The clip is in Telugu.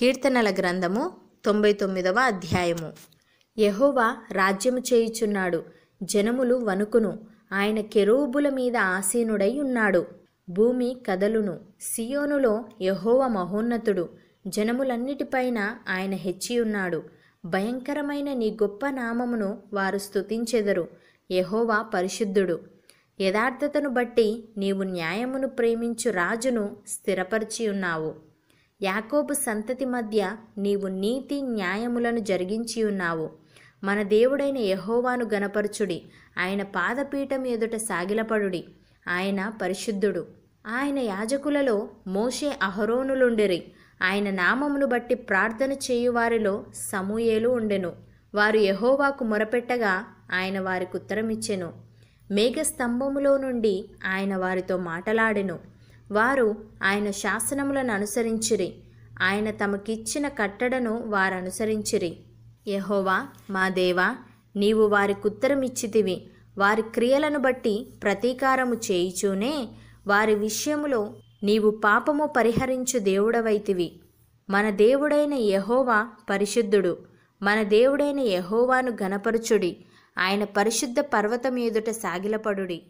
కీర్తనల గ్రంథము తొంభై తొమ్మిదవ అధ్యాయము యహోవా రాజ్యము చేయుచున్నాడు జనములు వణుకును ఆయన కెరూబుల మీద ఆసీనుడై ఉన్నాడు భూమి కదలును సియోనులో యహోవ మహోన్నతుడు జనములన్నిటిపైన ఆయన హెచ్చియున్నాడు భయంకరమైన నీ గొప్ప నామమును వారు స్తుతించెదరు యహోవా పరిశుద్ధుడు యథార్థతను బట్టి నీవు న్యాయమును ప్రేమించు రాజును స్థిరపరిచియున్నావు యాకోబు సంతతి మధ్య నీవు నీతి న్యాయములను జరిగించి ఉన్నావు మన దేవుడైన యహోవాను గనపరచుడి ఆయన పాదపీఠం ఎదుట సాగిలపడుడి ఆయన పరిశుద్ధుడు ఆయన యాజకులలో మోషే అహరోనులుండిరి ఆయన నామమును బట్టి ప్రార్థన చేయువారిలో సమూయేలు ఉండెను వారు యహోవాకు మొరపెట్టగా ఆయన వారికి ఉత్తరమిచ్చెను మేఘస్తంభములో నుండి ఆయన వారితో మాటలాడెను వారు ఆయన శాసనములను అనుసరించిరి ఆయన తమకిచ్చిన కట్టడను వారు అనుసరించిరి యహోవా మా దేవా నీవు వారికి ఉత్తరమిచ్చితివి వారి క్రియలను బట్టి ప్రతీకారము చేయిచూనే వారి విషయములో నీవు పాపము పరిహరించు దేవుడవైతివి మన దేవుడైన యహోవా పరిశుద్ధుడు మన దేవుడైన యహోవాను ఘనపరుచుడి ఆయన పరిశుద్ధ పర్వతం ఎదుట సాగిలపడుడి